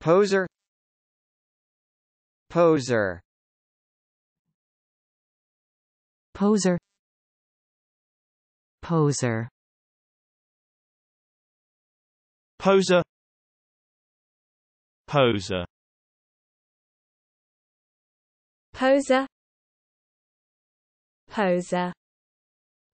Poser Poser Poser Poser Poser Poser Poser Poser